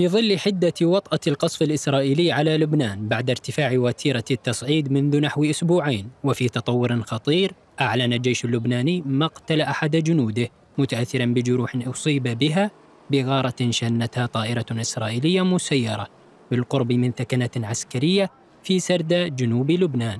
في ظل حدة وطأة القصف الإسرائيلي على لبنان بعد ارتفاع وتيرة التصعيد منذ نحو أسبوعين وفي تطور خطير أعلن الجيش اللبناني مقتل أحد جنوده متأثرا بجروح أصيب بها بغارة شنتها طائرة إسرائيلية مسيرة بالقرب من ثكنة عسكرية في سردة جنوب لبنان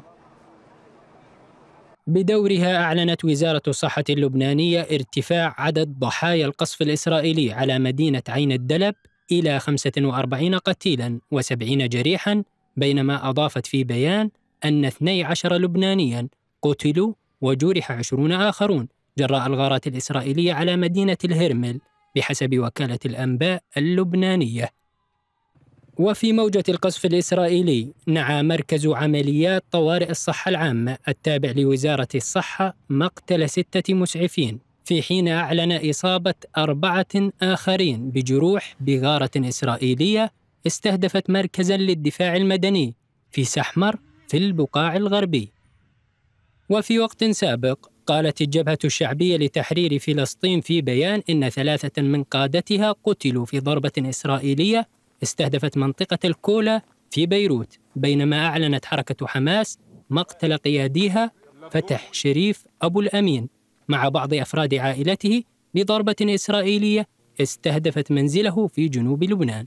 بدورها أعلنت وزارة الصحة اللبنانية ارتفاع عدد ضحايا القصف الإسرائيلي على مدينة عين الدلب إلى 45 قتيلا و70 جريحا بينما أضافت في بيان أن 12 لبنانيا قتلوا وجرح 20 آخرون جراء الغارات الإسرائيلية على مدينة الهرمل بحسب وكالة الأنباء اللبنانية وفي موجة القصف الإسرائيلي نعى مركز عمليات طوارئ الصحة العامة التابع لوزارة الصحة مقتل ستة مسعفين في حين أعلن إصابة أربعة آخرين بجروح بغارة إسرائيلية استهدفت مركزا للدفاع المدني في سحمر في البقاع الغربي. وفي وقت سابق قالت الجبهة الشعبية لتحرير فلسطين في بيان إن ثلاثة من قادتها قتلوا في ضربة إسرائيلية استهدفت منطقة الكولا في بيروت بينما أعلنت حركة حماس مقتل قياديها فتح شريف أبو الأمين مع بعض أفراد عائلته لضربة إسرائيلية استهدفت منزله في جنوب لبنان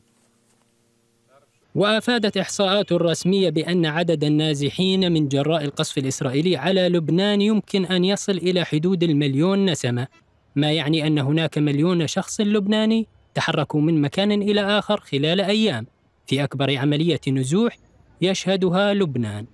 وأفادت إحصاءات رسمية بأن عدد النازحين من جراء القصف الإسرائيلي على لبنان يمكن أن يصل إلى حدود المليون نسمة ما يعني أن هناك مليون شخص لبناني تحركوا من مكان إلى آخر خلال أيام في أكبر عملية نزوح يشهدها لبنان